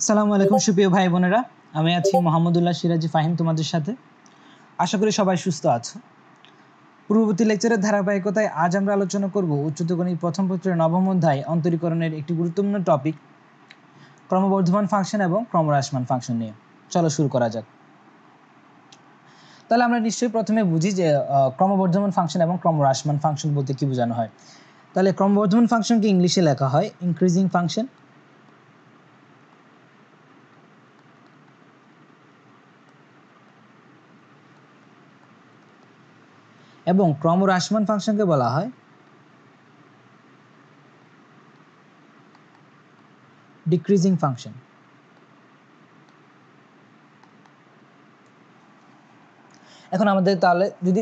আসসালামু আলাইকুম সুপ্রিয় ভাই বোনেরা আমি আছি মোহাম্মদুল্লাহ সিরাজি ফাহিম তোমাদের সাথে আশা করি সবাই সুস্থ আছো পূর্ববর্তী লেকচারের ধারাবাহিকতায় আজ আমরা আলোচনা করব উচ্চতগণিত প্রথম পত্রের নবম অধ্যায় অন্তরীকরণের একটি গুরুত্বপূর্ণ টপিক ক্রমবর্ধমান ফাংশন এবং ক্রমহ্রাসমান ফাংশন নিয়ে চলো শুরু করা যাক তাহলে আমরা নিশ্চয়ই প্রথমে বুঝি যে ক্রমবর্ধমান ফাংশন এবং ক্রমহ্রাসমান ফাংশন বলতে কি বোঝানো হয় তাহলে ক্রমবর্ধমান ফাংশনকে ইংলিশে লেখা হয় ইনক্রিজিং ফাংশন এবং ক্রমহ্রাসমান ফাংশনকে বলা হয় ডিক্রিজিং ফাংশন এখন আমাদের তাহলে যদি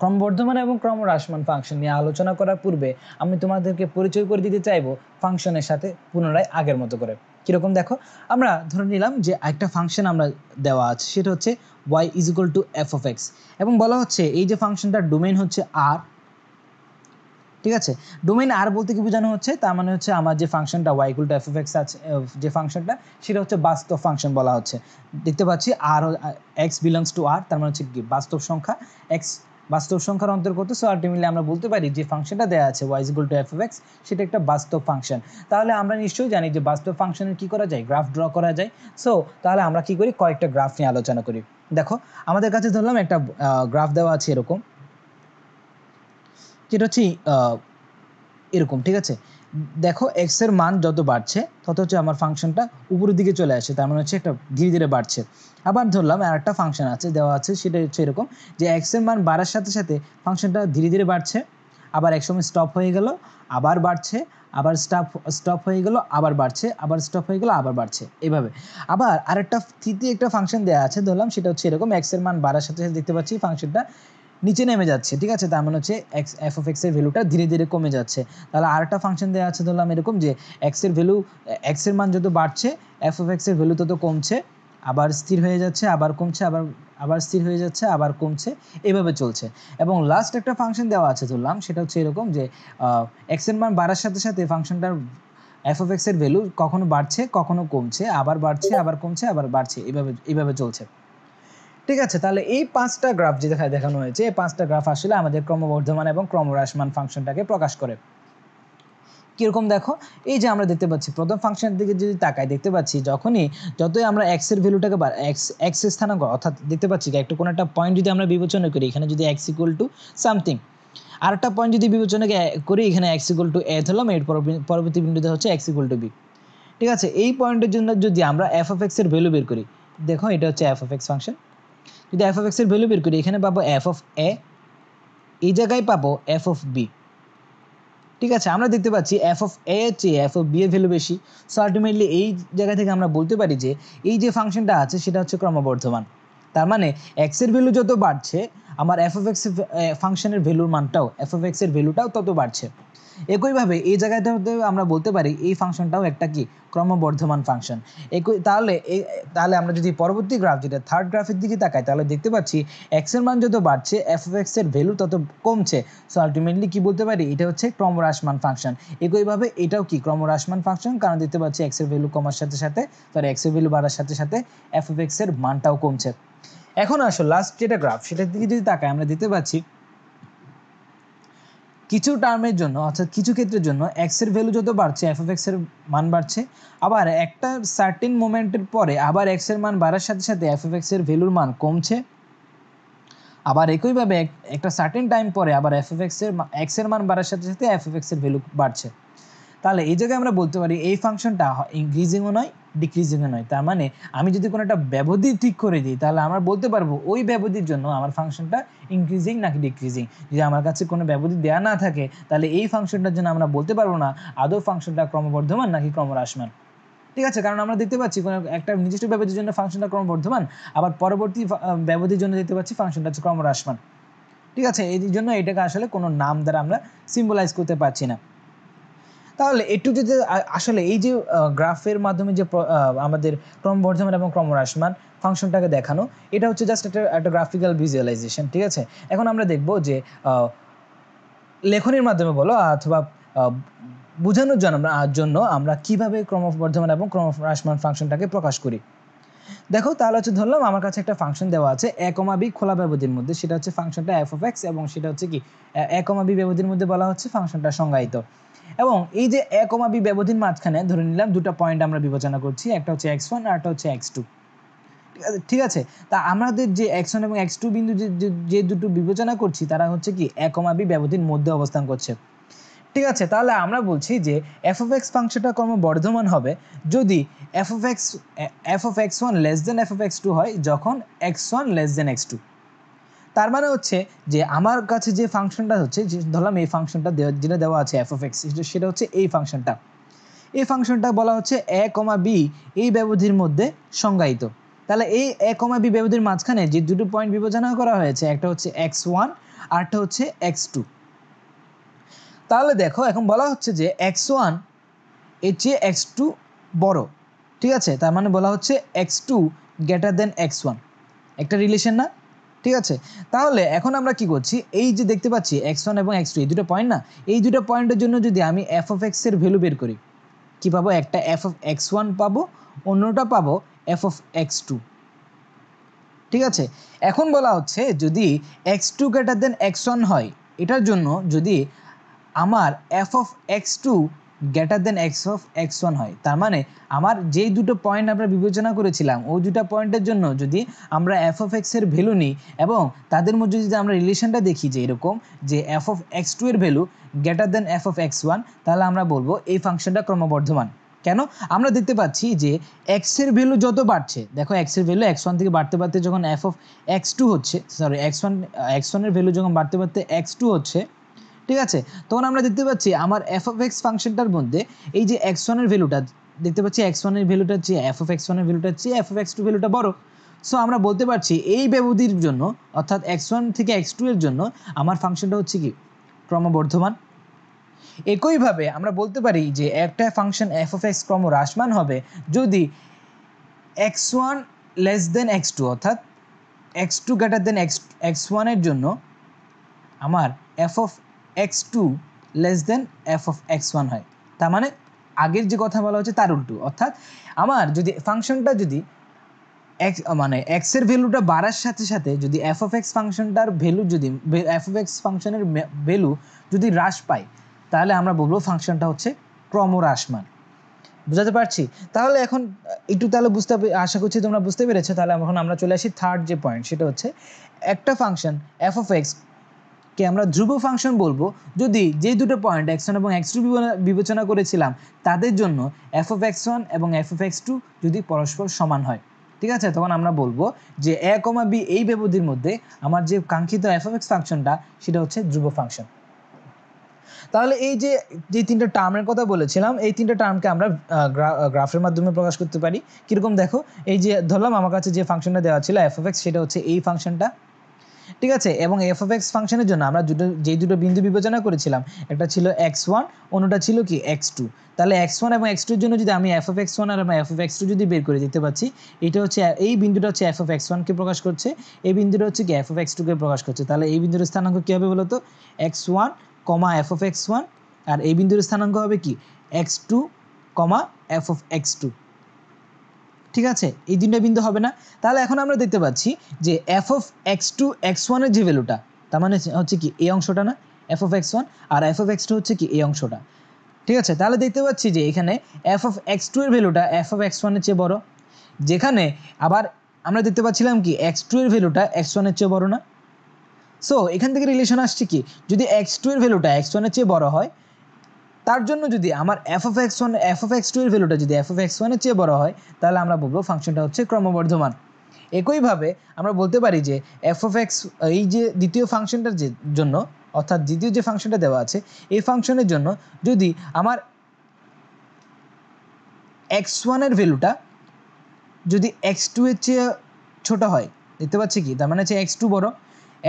ক্রমবর্ধমান এবং ক্রমহ্রাসমান ফাংশন নিয়ে আলোচনা করার পূর্বে আমি তোমাদেরকে পরিচয় করে দিতে চাইব ফাংশনের সাথে পুনরায় আগের মতো করে কিরকম দেখো আমরা ধরে নিলাম যে একটা ফাংশন আমরা দেওয়া আছে সেটা হচ্ছে y is equal to f of x এবং বলা হচ্ছে এই যে ফাংশনটার ডোমেন হচ্ছে আর ঠিক আছে ডোমেন আর বলতে কি বোঝানো হচ্ছে তার মানে হচ্ছে আমার যে ফাংশনটা y equal to f of x আছে যে ফাংশনটা সেটা হচ্ছে বাস্তব ফাংশন বলা হচ্ছে দেখতে পাচ্ছি আর এক্স বিলংস টু আর তার মানে হচ্ছে বাস্তব সংখ্যা এক্স বাস্তব সংখ্যার অন্তর্গত সো আলটিমেটলি আমরা বলতে পারি যে ফাংশনটা দেওয়া আছে y equal to f x সেটা একটা বাস্তব ফাংশন তাহলে আমরা নিশ্চয়ই জানি যে বাস্তব ফাংশনের কী করা যায় গ্রাফ ড্র করা যায় সো তাহলে আমরা কী করি কয়েকটা গ্রাফ নিয়ে আলোচনা করি দেখো আমাদের কাছে ধরলাম একটা গ্রাফ দেওয়া আছে এরকম যেটা হচ্ছে এরকম ঠিক আছে দেখো এক্স এর মান যত বাড়ছে তত হচ্ছে আমার ফাংশনটা উপরের দিকে চলে আসে তার মানে হচ্ছে একটা ধীরে ধীরে বাড়ছে আবার ধরলাম আর একটা ফাংশন আছে দেওয়া আছে সেটা হচ্ছে এরকম যে এক্স এর মান বাড়ার সাথে সাথে ফাংশনটা ধীরে ধীরে বাড়ছে আবার একসময় স্টপ হয়ে গেল আবার বাড়ছে আবার স্টপ স্টপ হয়ে গেল আবার বাড়ছে আবার স্টপ হয়ে গেল আবার বাড়ছে এভাবে আবার আরেকটা তৃতীয় একটা ফাংশন দেওয়া আছে ধরলাম সেটা হচ্ছে এরকম এক্স এর মান বাড়ার সাথে সাথে দেখতে পাচ্ছি ফাংশনটা নিচে নেমে যাচ্ছে ঠিক আছে তার মানে হচ্ছে এক্স এফ অফ এক্সের ভ্যালুটা ধীরে ধীরে কমে যাচ্ছে তাহলে আরেকটা ফাংশন দেওয়া আছে ধরলাম এরকম যে এক্সের ভ্যালু এক্সের মান যত বাড়ছে এফ অফ এক্সের ভ্যালু তত কমছে আবার স্থির হয়ে যাচ্ছে আবার কমছে আবার আবার স্থির হয়ে যাচ্ছে আবার কমছে এভাবে চলছে এবং লাস্ট একটা ফাংশন দেওয়া আছে ধরলাম সেটা হচ্ছে এরকম যে এক্সের মান বাড়ার সাথে সাথে ফাংশনটার এফ অফ এক্সের ভ্যালু কখনো বাড়ছে কখনো কমছে আবার বাড়ছে আবার কমছে আবার বাড়ছে এভাবে এভাবে চলছে ঠিক আছে তাহলে এই পাঁচটা গ্রাফ যে দেখায় দেখানো হয়েছে এই পাঁচটা গ্রাফ আসলে আমাদের ক্রমবর্ধমান এবং ক্রমহ্রাসমান ফাংশনটাকে প্রকাশ করে কিরকম দেখো এই যে আমরা দেখতে পাচ্ছি প্রথম ফাংশনের দিকে যদি তাকাই দেখতে পাচ্ছি যখনই যতই আমরা এক্সের ভ্যালুটাকে এক্স এক্স স্থানাঙ্ক অর্থাৎ দেখতে পাচ্ছি একটা কোনো একটা পয়েন্ট যদি আমরা বিবেচনা করি এখানে যদি এক্স ইকুয়াল টু সামথিং আরেকটা পয়েন্ট যদি বিবেচনা করি এখানে এক্স ইকুয়াল টু এ ধরলাম এর পরবর্তী বিন্দুতে হচ্ছে এক্স ইকুয়াল টু বি ঠিক আছে এই পয়েন্টের জন্য যদি আমরা এফ অফ এক্সের ভ্যালু বের করি দেখো এটা হচ্ছে এফ অফ এক্স ফাংশন যদি এফ অফ এক্সের ভ্যালু বের করি এখানে পাবো এফ অফ এ এই জায়গায় পাবো এফ অফ বি ঠিক আছে আমরা দেখতে পাচ্ছি এফ অফ এ এর চেয়ে এফ অফ বি এর ভ্যালু বেশি সো আলটিমেটলি এই জায়গা থেকে আমরা বলতে পারি যে এই যে ফাংশনটা আছে সেটা হচ্ছে ক্রমবর্ধমান তার মানে এক্সের ভ্যালু যত বাড়ছে আমার এফ অফ এক্স ফাংশনের ভ্যালুর মানটাও এফ এক্স এক্সের ভ্যালুটাও তত বাড়ছে একইভাবে এই জায়গাতে আমরা বলতে পারি এই ফাংশনটাও একটা কি ক্রমবর্ধমান ফাংশন একই তাহলে তাহলে আমরা যদি পরবর্তী গ্রাফ যেটা থার্ড গ্রাফের দিকে তাকাই তাহলে দেখতে পাচ্ছি এক্স এর মান যত বাড়ছে এফ এফ এক্স এর ভ্যালু তত কমছে সো আলটিমেটলি কি বলতে পারি এটা হচ্ছে ক্রমহ্রাসমান ফাংশন একইভাবে এটাও কি ক্রমহ্রাসমান ফাংশন কারণ দেখতে পাচ্ছি এক্স এর ভ্যালু কমার সাথে সাথে তার এক্স এর ভ্যালু বাড়ার সাথে সাথে এফ এফ এক্স এর মানটাও কমছে এখন আসো লাস্ট যেটা গ্রাফ সেটার দিকে যদি তাকাই আমরা দিতে পাচ্ছি কিছু টার্মের জন্য অর্থাৎ কিছু ক্ষেত্রের জন্য এক্স এর ভ্যালু যত বাড়ছে এফ এফ এক্স এর মান বাড়ছে আবার একটা সার্টিন মোমেন্টের পরে আবার এক্স এর মান বাড়ার সাথে সাথে এফ এফ এক্স এর ভ্যালুর মান কমছে আবার একইভাবে একটা সার্টেন টাইম পরে আবার এফ এফ এক্স এর এক্স এর মান বাড়ার সাথে সাথে এফ এফ এক্স এর ভ্যালু বাড়ছে তাহলে এই জায়গায় আমরা বলতে পারি এই ফাংশনটা ইনক্রিজিংও নয় ডিক্রিজিংও নয় তার মানে আমি যদি কোনো একটা ব্যবধি ঠিক করে দিই তাহলে আমরা বলতে পারবো ওই ব্যবধির জন্য আমার ফাংশনটা ইনক্রিজিং নাকি ডিক্রিজিং যদি আমার কাছে কোনো ব্যবধি দেওয়া না থাকে তাহলে এই ফাংশনটার জন্য আমরা বলতে পারবো না আদৌ ফাংশনটা ক্রমবর্ধমান নাকি ক্রমহ্রাসমান ঠিক আছে কারণ আমরা দেখতে পাচ্ছি কোনো একটা নির্দিষ্ট ব্যবধির জন্য ফাংশনটা ক্রমবর্ধমান আবার পরবর্তী ব্যবধির জন্য দেখতে পাচ্ছি ফাংশনটা হচ্ছে ক্রমহ্রাসমান ঠিক আছে এই জন্য এটাকে আসলে কোনো নাম দ্বারা আমরা সিম্বলাইজ করতে পারছি না তাহলে একটু যদি আসলে এই যে গ্রাফের মাধ্যমে যে আমাদের ক্রমবর্ধমান এবং ক্রমহ্রাসমান ফাংশনটাকে দেখানো এটা হচ্ছে জাস্ট একটা একটা গ্রাফিক্যাল ভিজুয়ালাইজেশন ঠিক আছে এখন আমরা দেখব যে লেখনের মাধ্যমে বলো অথবা বোঝানোর জন্য আমরা কিভাবে ক্রমবর্ধমান এবং ক্রমহ্রাসমান ফাংশনটাকে প্রকাশ করি দেখো তাহলে হচ্ছে ধরলাম আমার কাছে একটা ফাংশন দেওয়া আছে একমা বি খোলা ব্যবধির মধ্যে সেটা হচ্ছে ফাংশনটা এফ অফ এক্স এবং সেটা হচ্ছে কি একমা বি ব্যবধির মধ্যে বলা হচ্ছে ফাংশনটা সংজ্ঞায়িত এবং এই যে একমা বি ব্যবধির মাঝখানে ধরে নিলাম দুটো পয়েন্ট আমরা বিবেচনা করছি একটা হচ্ছে এক্স ওয়ান আর একটা হচ্ছে এক্স টু ঠিক আছে তা আমাদের যে এক্স ওয়ান এবং এক্স টু বিন্দু যে দুটো বিবেচনা করছি তারা হচ্ছে কি একমা বি ব্যবধির মধ্যে অবস্থান করছে ঠিক আছে তাহলে আমরা বলছি যে এফ অফ এক্স ফাংশনটা বর্ধমান হবে যদি f of x f of x one less than f of x two হয় যখন x one less than x two তার মানে হচ্ছে যে আমার কাছে যে ফাংশনটা হচ্ছে ধরলাম এই ফাংশনটা যেটা দেওয়া আছে এফ অফ এক্স সেটা হচ্ছে এই ফাংশনটা এই ফাংশনটা বলা হচ্ছে এ কমা বি এই ব্যবধির মধ্যে সংজ্ঞায়িত তাহলে এই এ কমা বি ব্যবধির মাঝখানে যে দুটো পয়েন্ট বিবেচনা করা হয়েছে একটা হচ্ছে এক্স ওয়ান আরটা হচ্ছে এক্স টু তাহলে দেখো এখন বলা হচ্ছে যে এক্স ওয়ান এর চেয়ে এক্স টু বড়ো ঠিক আছে তার মানে বলা হচ্ছে x two greater than x one একটা রিলেশন না ঠিক আছে তাহলে এখন আমরা কি করছি এই যে দেখতে পাচ্ছি এক্স ওয়ান এবং এক্স টু এই দুটো পয়েন্ট না এই দুটো পয়েন্টের জন্য যদি আমি এফ অফ এক্সের ভ্যালু বের করি কি পাবো একটা এফ অফ এক্স ওয়ান পাবো অন্যটা পাবো এফ অফ এক্স টু ঠিক আছে এখন বলা হচ্ছে যদি x two greater than x one হয় এটার জন্য যদি আমার f of x two greater than x of x one হয় তার মানে আমার যেই দুটো পয়েন্ট আমরা বিবেচনা করেছিলাম ওই দুটো পয়েন্টের জন্য যদি আমরা এফ অফ এক্সের ভ্যালু নিই এবং তাদের মধ্যে যদি আমরা রিলেশনটা দেখি যে এরকম যে এফ অফ এক্স টু এর value greater than f of x one তাহলে আমরা বলবো এই ফাংশনটা ক্রমবর্ধমান কেন আমরা দেখতে পাচ্ছি যে এক্সের ভ্যালু যত বাড়ছে দেখো এক্সের ভ্যালু এক্স ওয়ান থেকে বাড়তে বাড়তে যখন এফ অফ এক্স টু হচ্ছে সরি এক্স ওয়ান এক্স ওয়ানের ভ্যালু যখন বাড়তে বাড়তে এক্স টু হচ্ছে ঠিক আছে তখন আমরা দেখতে পাচ্ছি আমার এফ অফ এক্স ফাংশনটার মধ্যে এই যে এক্স ওয়ানের ভ্যালুটা দেখতে পাচ্ছি এক্স ওয়ানের ভ্যালুটা চেয়ে এফ অফ এক্স ওয়ানের ভ্যালুটা চেয়ে এফ অফ এক্স টু ভ্যালুটা বড় সো আমরা বলতে পারছি এই ব্যবধির জন্য অর্থাৎ এক্স ওয়ান থেকে এক্স টু এর জন্য আমার ফাংশনটা হচ্ছে কি ক্রমবর্ধমান একইভাবে আমরা বলতে পারি যে একটা ফাংশন এফ অফ এক্স ক্রম হ্রাসমান হবে যদি x one less than x two অর্থাৎ x two greater than x x ওয়ানের জন্য আমার f of x two less than f of x one হয় তার মানে আগের যে কথা বলা হচ্ছে তার উল্টো অর্থাৎ আমার যদি ফাংশনটা যদি এক্স মানে এক্সের ভ্যালুটা বাড়ার সাথে সাথে যদি এফ অফ এক্স ফাংশনটার ভ্যালু যদি এফ অফ এক্স ফাংশনের ভ্যালু যদি হ্রাস পায় তাহলে আমরা বলবো ফাংশনটা হচ্ছে ক্রমহ্রাসমান বুঝাতে পারছি তাহলে এখন একটু তাহলে বুঝতে আশা করছি তোমরা বুঝতে পেরেছো তাহলে এখন আমরা চলে আসি থার্ড যে পয়েন্ট সেটা হচ্ছে একটা ফাংশন এফ অফ এক্স কে আমরা ধ্রুব ফাংশন বলবো যদি যে দুটো পয়েন্ট এক্স এবং এক্স টু বিবেচনা করেছিলাম তাদের জন্য এফ অফ এক্স ওয়ান এবং এফ অফ এক্স টু যদি পরস্পর সমান হয় ঠিক আছে তখন আমরা বলবো যে এ কমা বি এই ব্যবধির মধ্যে আমার যে কাঙ্ক্ষিত এফ অফ এক্স ফাংশনটা সেটা হচ্ছে ধ্রুব ফাংশন তাহলে এই যে যে তিনটা টার্মের কথা বলেছিলাম এই তিনটা টার্মকে আমরা গ্রাফের মাধ্যমে প্রকাশ করতে পারি কীরকম দেখো এই যে ধরলাম আমার কাছে যে ফাংশনটা দেওয়া ছিল এফ সেটা হচ্ছে এই ফাংশনটা ঠিক আছে এবং এফ অফ এক্স ফাংশনের জন্য আমরা দুটো যেই দুটো বিন্দু বিবেচনা করেছিলাম একটা ছিল এক্স ওয়ান অন্যটা ছিল কি এক্স টু তাহলে এক্স ওয়ান এবং এক্স টুর জন্য যদি আমি এফ অফ এক্স ওয়ান আর এফ অফ এক্স টু যদি বের করে দিতে পারছি এটা হচ্ছে এই বিন্দুটা হচ্ছে এফ অফ এক্স ওয়ানকে প্রকাশ করছে এই বিন্দুটা হচ্ছে কি এফ অফ এক্স টুকে প্রকাশ করছে তাহলে এই বিন্দুর স্থানাঙ্ক কী হবে বলতো এক্স ওয়ান কমা এফ অফ এক্স ওয়ান আর এই বিন্দুর স্থানাঙ্ক হবে কি এক্স টু কমা এফ অফ এক্স টু ঠিক আছে এই তিনটা বিন্দু হবে না তাহলে এখন আমরা দেখতে পাচ্ছি যে f of x two x ওয়ানের যে ভ্যালুটা তার মানে হচ্ছে কি এই অংশটা না এফ অফ এক্স ওয়ান আর এফ অফ এক্স টু হচ্ছে কি এই অংশটা ঠিক আছে তাহলে দেখতে পাচ্ছি যে এখানে এফ অফ এক্স টু এর ভ্যালুটা এফ অফ এক্স ওয়ানের চেয়ে বড় যেখানে আবার আমরা দেখতে পাচ্ছিলাম কি এক্স টু এর ভ্যালুটা এক্স ওয়ানের চেয়ে বড় না সো এখান থেকে রিলেশন আসছে কি যদি এক্স টু এর ভ্যালুটা এক্স ওয়ানের চেয়ে বড় হয় তার জন্য যদি আমার f of x one f of x two এর ভ্যালুটা যদি এফ অফ এক্স ওয়ানের চেয়ে বড় হয় তাহলে আমরা বলবো ফাংশনটা হচ্ছে ক্রমবর্ধমান একইভাবে আমরা বলতে পারি যে এফ অফ এক্স এই যে দ্বিতীয় ফাংশনটার যে জন্য অর্থাৎ দ্বিতীয় যে ফাংশনটা দেওয়া আছে এই ফাংশনের জন্য যদি আমার এক্স ওয়ানের ভ্যালুটা যদি এক্স টু এর চেয়ে ছোটো হয় দেখতে পাচ্ছি কি তার মানে হচ্ছে এক্স টু বড়ো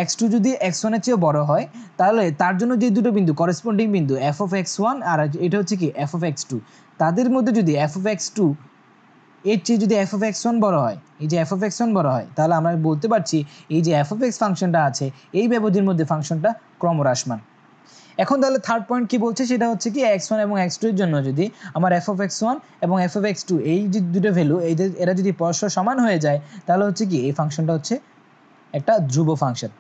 এক্স টু যদি এক্স ওয়ানের চেয়ে বড় হয় তাহলে তার জন্য যে দুটো বিন্দু করেসপন্ডিং বিন্দু এফ অফ এক্স ওয়ান আর এটা হচ্ছে কি এফ অফ এক্স টু তাদের মধ্যে যদি এফ অফ এক্স টু এর চেয়ে যদি এফ অফ এক্স ওয়ান বড় হয় এই যে এফ অফ এক্স ওয়ান বড় হয় তাহলে আমরা বলতে পারছি এই যে এফ অফ এক্স ফাংশনটা আছে এই ব্যবধির মধ্যে ফাংশনটা ক্রমহ্রাসমান এখন তাহলে থার্ড পয়েন্ট কি বলছে সেটা হচ্ছে কি এক্স ওয়ান এবং এক্স টু এর জন্য যদি আমার এফ অফ এক্স ওয়ান এবং এফ অফ এক্স টু এই যে দুটো ভ্যালু এই এরা যদি পরস্পর সমান হয়ে যায় তাহলে হচ্ছে কি এই ফাংশনটা হচ্ছে একটা ধ্রুব ফাংশন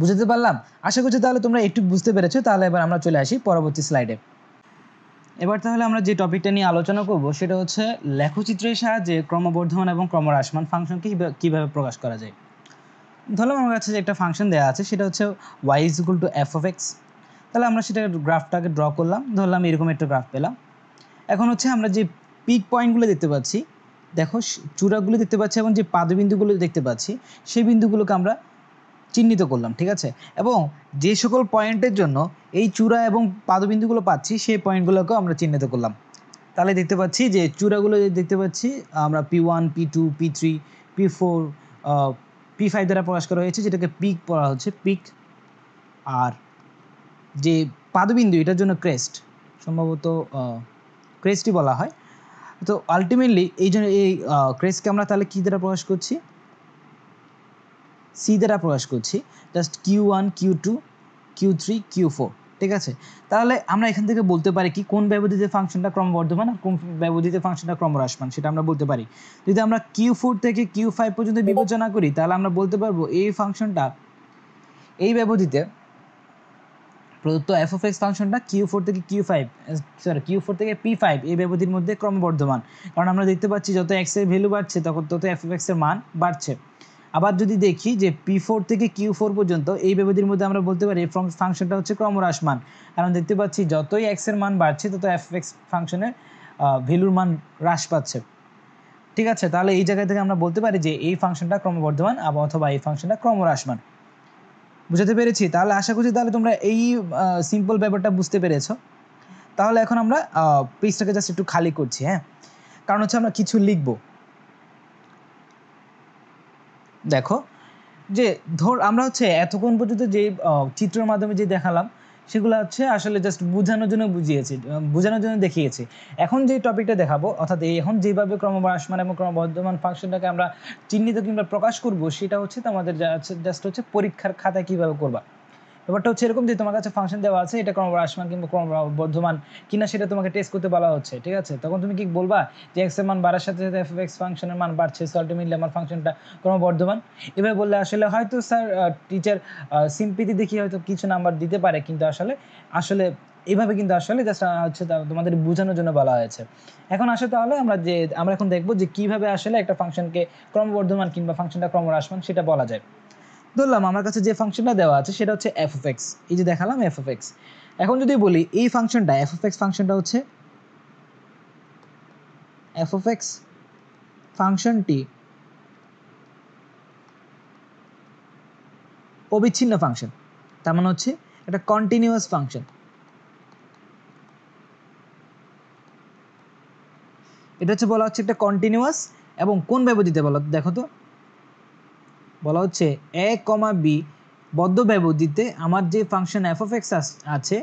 বুঝতে পারলাম আশা করছি তাহলে তোমরা একটু বুঝতে পেরেছো তাহলে এবার আমরা চলে আসি পরবর্তী স্লাইডে এবার তাহলে আমরা যে টপিকটা নিয়ে আলোচনা করব সেটা হচ্ছে লেখচিত্রের সাহায্যে ক্রমবর্ধমান এবং ক্রমহ্রাসমান ফাংশনকে কীভাবে প্রকাশ করা যায় ধরলাম আমার কাছে যে একটা ফাংশন দেওয়া আছে সেটা হচ্ছে y is two f of x তাহলে আমরা সেটা গ্রাফটাকে ড্র করলাম ধরলাম এরকম একটা গ্রাফ পেলাম এখন হচ্ছে আমরা যে পিক পয়েন্টগুলো দেখতে পাচ্ছি দেখো চূড়াগুলো দেখতে পাচ্ছি এবং যে পাদবিন্দুগুলো দেখতে পাচ্ছি সেই বিন্দুগুলোকে আমরা চিহ্নিত করলাম ঠিক আছে এবং যে সকল পয়েন্টের জন্য এই চূড়া এবং পাদবিন্দুগুলো পাচ্ছি সেই পয়েন্টগুলোকেও আমরা চিহ্নিত করলাম তাহলে দেখতে পাচ্ছি যে চূড়াগুলো দেখতে পাচ্ছি আমরা p one p two p three p four p five দ্বারা প্রকাশ করা হয়েছে যেটাকে পিক বলা হচ্ছে পিক আর যে পাদবিন্দু এটার জন্য ক্রেস্ট সম্ভবত ক্রেস্টই বলা হয় তো আলটিমেটলি এই জন্য এই ক্রেস্টকে আমরা তাহলে কী দ্বারা প্রকাশ করছি সি দ্বারা প্রকাশ করছি just q one q two q three q four ঠিক আছে তাহলে আমরা এখান থেকে বলতে পারি কি কোন ব্যবধিতে ফাংশনটা ক্রমবর্ধমান আর কোন ব্যবধিতে ফাংশনটা ক্রমহ্রাসমান সেটা আমরা বলতে পারি যদি আমরা কিউ ফোর থেকে কিউ ফাইভ পর্যন্ত বিবেচনা করি তাহলে আমরা বলতে পারবো এই ফাংশনটা এই ব্যবধিতে প্রদত্ত এফ অফ এক্স ফাংশনটা কিউ ফোর থেকে q five sorry q four থেকে পি ফাইভ এই ব্যবধির মধ্যে ক্রমবর্ধমান কারণ আমরা দেখতে পাচ্ছি যত এক্সের ভ্যালু বাড়ছে তখন তত এফ অফ এক্সের মান বাড়ছে আবার যদি দেখি যে পি ফোর থেকে কিউ ফোর পর্যন্ত এই ব্যবধির মধ্যে আমরা বলতে পারি ফাংশনটা হচ্ছে ক্রমহ্রাসমান কারণ দেখতে পাচ্ছি যতই এক্সের মান বাড়ছে তত এফ এক্স ফাংশনের ভ্যালুর মান হ্রাস পাচ্ছে ঠিক আছে তাহলে এই জায়গা থেকে আমরা বলতে পারি যে এই ফাংশনটা ক্রমবর্ধমান অথবা এই ফাংশনটা ক্রমহ্রাসমান বুঝাতে পেরেছি তাহলে আশা করছি তাহলে তোমরা এই সিম্পল ব্যাপারটা বুঝতে পেরেছ তাহলে এখন আমরা পেজটাকে জাস্ট একটু খালি করছি হ্যাঁ কারণ হচ্ছে আমরা কিছু লিখবো দেখো যে ধর আমরা হচ্ছে এতক্ষণ পর্যন্ত যে চিত্রের মাধ্যমে যে দেখালাম সেগুলো হচ্ছে আসলে জাস্ট বোঝানোর জন্য বুঝিয়েছি বোঝানোর জন্য দেখিয়েছি এখন যে টপিকটা দেখাবো অর্থাৎ এখন যেভাবে ক্রমবর্ষমান এবং ক্রমবর্ধমান ফাংশনটাকে আমরা চিহ্নিত কিংবা প্রকাশ করব সেটা হচ্ছে তোমাদের জাস্ট হচ্ছে পরীক্ষার খাতায় কীভাবে করবা ব্যাপারটা হচ্ছে এরকম যে তোমার কাছে ফাংশন দেওয়া আছে এটা ক্রমবর্ধমান কিংবা ক্রমবর্ধমান কিনা সেটা তোমাকে টেস্ট করতে বলা হচ্ছে ঠিক আছে তখন তুমি কি বলবা যে এক্স এর মান বাড়ার সাথে সাথে এফ এক্স ফাংশনের মান বাড়ছে সো আলটিমেটলি আমার ফাংশনটা ক্রমবর্ধমান এভাবে বললে আসলে হয়তো স্যার টিচার সিম্পিতি দেখি হয়তো কিছু নাম্বার দিতে পারে কিন্তু আসলে আসলে এভাবে কিন্তু আসলে জাস্ট হচ্ছে তোমাদের বোঝানোর জন্য বলা হয়েছে এখন আসে তাহলে আমরা যে আমরা এখন দেখবো যে কিভাবে আসলে একটা ফাংশনকে ক্রমবর্ধমান কিংবা ফাংশনটা ক্রমহ্রাসমান সেটা বলা যায় ধরলাম আমার কাছে যে ফাংশনটা দেওয়া আছে সেটা হচ্ছে এফ অফ এক্স এই যে দেখালাম এফ অফ এক্স এখন যদি বলি এই ফাংশনটা এফ অফ এক্স ফাংশনটা হচ্ছে এফ অফ এক্স ফাংশনটি অবিচ্ছিন্ন ফাংশন তার মানে হচ্ছে এটা কন্টিনিউয়াস ফাংশন এটা হচ্ছে বলা হচ্ছে একটা কন্টিনিউয়াস এবং কোন ব্যবধিতে বলো দেখো তো বলা হচ্ছে এ কমা বি বদ্ধ ব্যবধিতে আমার যে ফাংশন এফ অফ এক্স আছে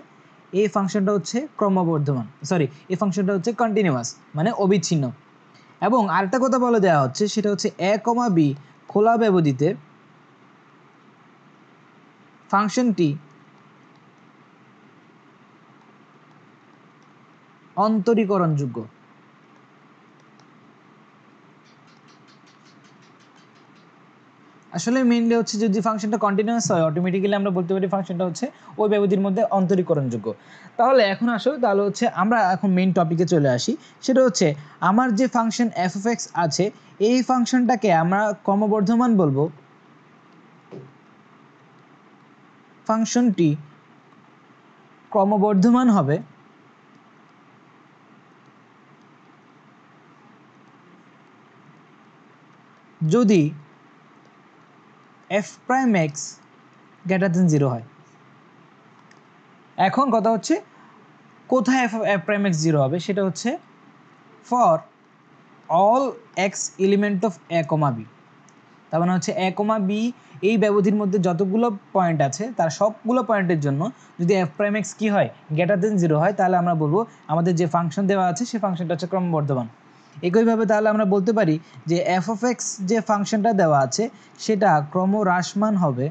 এই ফাংশনটা হচ্ছে ক্রমবর্ধমান সরি এই ফাংশনটা হচ্ছে কন্টিনিউয়াস মানে অবিচ্ছিন্ন এবং আরেকটা কথা বলে দেওয়া হচ্ছে সেটা হচ্ছে এ কমা বি খোলা ব্যবধিতে ফাংশনটি অন্তরীকরণযোগ্য আসলে মেইনলি হচ্ছে যদি ফাংশনটা কন্টিনিউয়াস হয় অটোমেটিক্যালি আমরা বলতে পারি ফাংশনটা হচ্ছে ওই ব্যবধির মধ্যে অন্তরীকরণযোগ্য তাহলে এখন আসো তাহলে হচ্ছে আমরা এখন মেইন টপিকে চলে আসি সেটা হচ্ছে আমার যে ফাংশন এফ এফ এক্স আছে এই ফাংশনটাকে আমরা ক্রমবর্ধমান বলবো ফাংশনটি ক্রমবর্ধমান হবে যদি f prime x greater than zero হয় এখন কথা হচ্ছে কোথায় f f prime x zero হবে সেটা হচ্ছে for all x element of a comma b তার মানে হচ্ছে এ কমা বি এই ব্যবধির মধ্যে যতগুলো পয়েন্ট আছে তার সবগুলো পয়েন্টের জন্য যদি এফ প্রাইম এক্স কী হয় গ্রেটার দেন জিরো হয় তাহলে আমরা বলবো আমাদের যে ফাংশন দেওয়া আছে সেই ফাংশনটা হচ্ছে ক্রমবর্ধমান একইভাবে তাহলে আমরা বলতে পারি যে এফ অফ এক্স যে ফাংশনটা দেওয়া আছে সেটা ক্রমহ্রাসমান হবে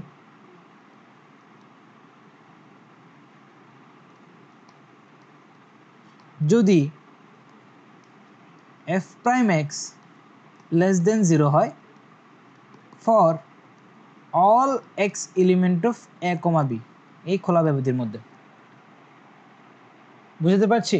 যদি f prime x less than zero হয় for all x element of a comma b এই খোলা ব্যবধির মধ্যে বুঝতে পারছি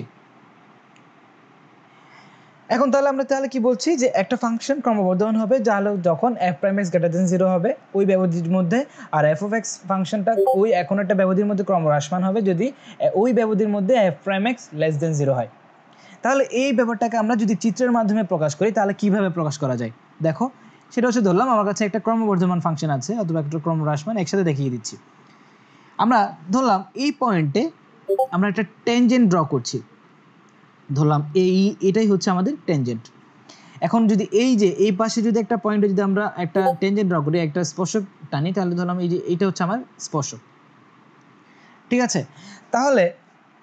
এখন তাহলে আমরা তাহলে কি বলছি যে একটা ফাংশন ক্রমবর্ধমান হবে যা হলো যখন f prime x greater than zero হবে ওই ব্যবধির মধ্যে আর এফ অফ এক্স ফাংশনটা ওই এখন একটা ব্যবধির মধ্যে ক্রমহ্রাসমান হবে যদি ওই ব্যবধির মধ্যে f prime x less than zero হয় তাহলে এই ব্যাপারটাকে আমরা যদি চিত্রের মাধ্যমে প্রকাশ করি তাহলে কিভাবে প্রকাশ করা যায় দেখো সেটা হচ্ছে ধরলাম আমার কাছে একটা ক্রমবর্ধমান ফাংশন আছে অথবা একটা ক্রমহ্রাসমান একসাথে দেখিয়ে দিচ্ছি আমরা ধরলাম এই পয়েন্টে আমরা একটা টেনজেন্ট ড্র করছি ধরলাম এই এটাই হচ্ছে আমাদের ট্যানজেন্ট এখন যদি এই যে এই পাশে যদি একটা পয়েন্টে যদি আমরা একটা ট্যানজেন্ট ড্র করি একটা স্পর্শক টানি তাহলে ধরলাম এই যে এটা হচ্ছে আমার স্পর্শক ঠিক আছে তাহলে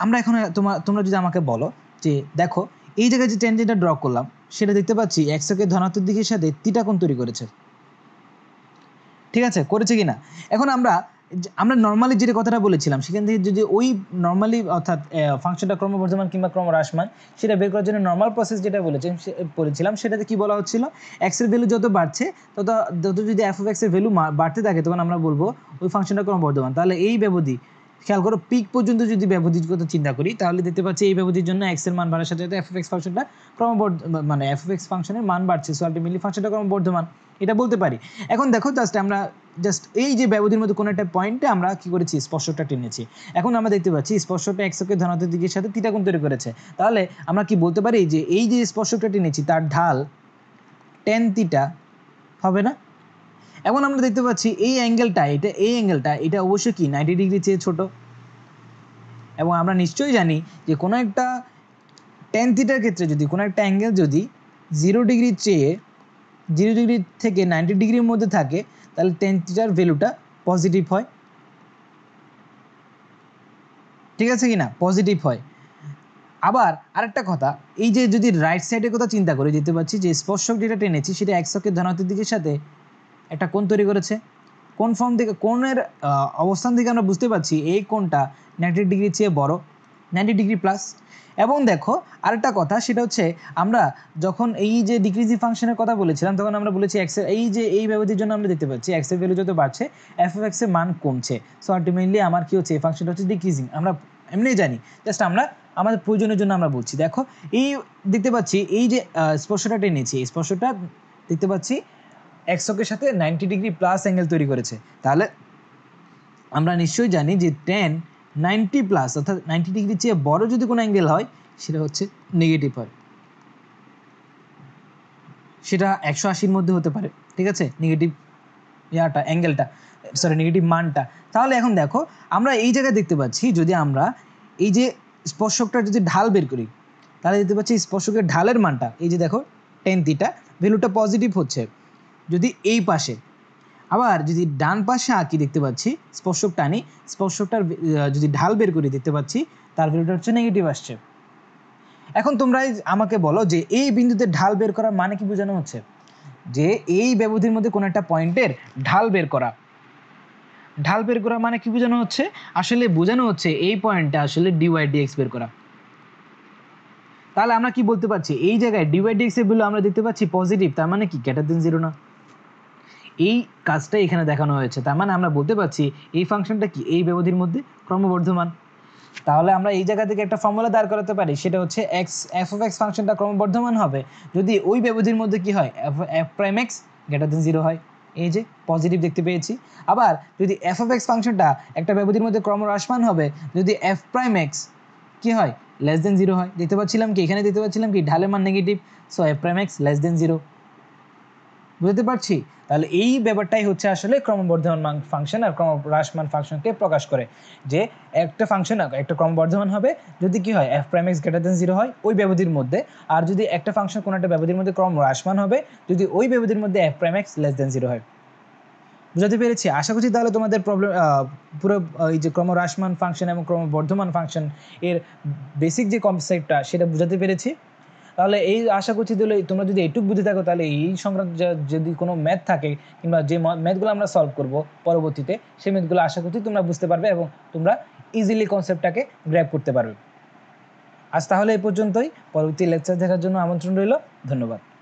আমরা এখন তোমার তোমরা যদি আমাকে বলো যে দেখো এই জায়গায় যে টেনজেন্টটা ড্র করলাম সেটা দেখতে পাচ্ছি একশোকে ধনাত্মক দিকের সাথে তিটা কোণ তৈরি করেছে ঠিক আছে করেছে কিনা এখন আমরা আমরা নর্মালি যেটা কথাটা বলেছিলাম সেখান থেকে যদি ওই নর্মালি অর্থাৎ ফাংশনটা ক্রমবর্ধমান কিংবা ক্রমহ্রাসমান সেটা বের করার জন্য নর্মাল প্রসেস যেটা বলেছেন বলেছিলাম সেটাতে কি বলা হচ্ছিল এর ভ্যালু যত বাড়ছে তত যত যদি এফ অফ এক্সের ভ্যালু বাড়তে থাকে তখন আমরা বলবো ওই ফাংশনটা ক্রমবর্ধমান তাহলে এই ব্যবধি খেয়াল করো পিক পর্যন্ত যদি ব্যবধির কথা চিন্তা করি তাহলে দেখতে পাচ্ছি এই ব্যবধির জন্য এক্স এর মান বাড়ার সাথে সাথে এফ এক্স ফাংশনটা ক্রমবর্ধ মানে এফ এক্স ফাংশনের মান বাড়ছে সো আলটিমেটলি ফাংশনটা ক্রমবর্ধমান এটা বলতে পারি এখন দেখো জাস্ট আমরা জাস্ট এই যে ব্যবধির মধ্যে কোনো একটা পয়েন্টে আমরা কি করেছি স্পর্শকটা টেনেছি এখন আমরা দেখতে পাচ্ছি স্পর্শকটা একশোকে ধনাত্মক দিকের সাথে তিতাগুণ তৈরি করেছে তাহলে আমরা কি বলতে পারি যে এই যে স্পর্শকটা টেনেছি তার ঢাল টেন তিটা হবে না এখন আমরা দেখতে পাচ্ছি এই অ্যাঙ্গেলটা এটা এই অ্যাঙ্গেলটা এটা অবশ্যই কি নাইনটি ডিগ্রি চেয়ে ছোটো এবং আমরা নিশ্চয়ই জানি যে কোনো একটা টেন থিটার ক্ষেত্রে যদি কোনো একটা অ্যাঙ্গেল যদি জিরো ডিগ্রি চেয়ে জিরো ডিগ্রি থেকে নাইনটি ডিগ্রির মধ্যে থাকে তাহলে টেন থিটার ভ্যালুটা পজিটিভ হয় ঠিক আছে কি না পজিটিভ হয় আবার আরেকটা কথা এই যে যদি রাইট সাইডের কথা চিন্তা করে যেতে পারছি যে স্পর্শক যেটা টেনেছি সেটা এক সকের ধনাত্মক দিকের সাথে একটা কোণ তৈরি করেছে কোন ফর্ম থেকে কোণের অবস্থান থেকে আমরা বুঝতে পারছি এই কোণটা নাইনটি ডিগ্রির চেয়ে বড় নাইনটি ডিগ্রি প্লাস এবং দেখো আরেকটা কথা সেটা হচ্ছে আমরা যখন এই যে ডিক্রিজি ফাংশনের কথা বলেছিলাম তখন আমরা বলেছি এক্সের এই যে এই ব্যবধির জন্য আমরা দেখতে পাচ্ছি এক্সের ভ্যালু যত বাড়ছে এফ এফ এক্সের মান কমছে সো আলটিমেটলি আমার কী হচ্ছে এই ফাংশনটা হচ্ছে ডিক্রিজিং আমরা এমনি জানি জাস্ট আমরা আমাদের প্রয়োজনের জন্য আমরা বলছি দেখো এই দেখতে পাচ্ছি এই যে স্পর্শটা টেনেছি এই স্পর্শটা দেখতে পাচ্ছি একশোকের সাথে নাইনটি ডিগ্রি প্লাস অ্যাঙ্গেল তৈরি করেছে তাহলে আমরা নিশ্চয়ই জানি যে টেন নাইনটি প্লাস অর্থাৎ নাইনটি ডিগ্রির চেয়ে বড় যদি কোনো অ্যাঙ্গেল হয় সেটা হচ্ছে নেগেটিভ হয় সেটা একশো আশির মধ্যে হতে পারে ঠিক আছে নেগেটিভ ইয়াটা অ্যাঙ্গেলটা সরি নেগেটিভ মানটা তাহলে এখন দেখো আমরা এই জায়গায় দেখতে পাচ্ছি যদি আমরা এই যে স্পর্শকটা যদি ঢাল বের করি তাহলে দেখতে পাচ্ছি স্পর্শকের ঢালের মানটা এই যে দেখো টেন্থিটা ভ্যালুটা পজিটিভ হচ্ছে যদি এই পাশে আবার যদি ডান পাশে আঁকি দেখতে পাচ্ছি স্পর্শক টানি স্পর্শকটার যদি ঢাল বের করে দেখতে পাচ্ছি তার ভ্যালুটা হচ্ছে নেগেটিভ আসছে এখন তোমরা আমাকে বলো যে এই বিন্দুতে ঢাল বের করা মানে কি বোঝানো হচ্ছে যে এই ব্যবধির মধ্যে কোনো একটা পয়েন্টের ঢাল বের করা ঢাল বের করা মানে কি বোঝানো হচ্ছে আসলে বোঝানো হচ্ছে এই পয়েন্টটা আসলে ডিওয়াই ডিএক্স বের করা তাহলে আমরা কি বলতে পারছি এই জায়গায় ডিওয়াই ডিএক্স এর ভ্যালু আমরা দেখতে পাচ্ছি পজিটিভ তার মানে কি গ্রেটার দেন জিরো না এই কাজটাই এখানে দেখানো হয়েছে তার মানে আমরা বলতে পারছি এই ফাংশনটা কি এই ব্যবধির মধ্যে ক্রমবর্ধমান তাহলে আমরা এই জায়গা থেকে একটা ফর্মুলা দাঁড় করাতে পারি সেটা হচ্ছে এক্স এফ অফ এক্স ফাংশনটা ক্রমবর্ধমান হবে যদি ওই ব্যবধির মধ্যে কি হয় f f prime x greater than zero হয় এই যে পজিটিভ দেখতে পেয়েছি আবার যদি এফ অফ এক্স ফাংশনটা একটা ব্যবধির মধ্যে ক্রমহ্রাসমান হবে যদি এফ প্রাইম এক্স কী হয় লেস দেন জিরো হয় দেখতে পাচ্ছিলাম কি এখানে দেখতে পাচ্ছিলাম কি ঢালের মান negative so f prime x less than zero বুঝতে পারছি তাহলে এই ব্যাপারটাই হচ্ছে আসলে ক্রমবর্ধমান মান ফাংশন আর ক্রম ক্রমহ্রাসমান ফাংশনকে প্রকাশ করে যে একটা ফাংশন একটা ক্রমবর্ধমান হবে যদি কি হয় f prime x greater than zero হয় ওই ব্যবধির মধ্যে আর যদি একটা ফাংশন কোনো একটা ব্যবধির মধ্যে ক্রম হ্রাসমান হবে যদি ওই ব্যবধির মধ্যে f prime x less than zero হয় বুঝাতে পেরেছি আশা করছি তাহলে তোমাদের প্রবলেম পুরো এই যে ক্রমহ্রাসমান ফাংশন এবং ক্রমবর্ধমান ফাংশন এর বেসিক যে কনসেপ্টটা সেটা বুঝাতে পেরেছি তাহলে এই আশা করছি তাহলে তোমরা যদি এইটুকু বুঝে থাকো তাহলে এই সংক্রান্ত যদি কোনো ম্যাথ থাকে কিংবা যে ম্যাথগুলো আমরা সলভ করব পরবর্তীতে সেই ম্যাথগুলো আশা করছি তোমরা বুঝতে পারবে এবং তোমরা ইজিলি কনসেপ্টটাকে গ্র্যাপ করতে পারবে আজ তাহলে এই পর্যন্তই পরবর্তী লেকচার দেখার জন্য আমন্ত্রণ রইল ধন্যবাদ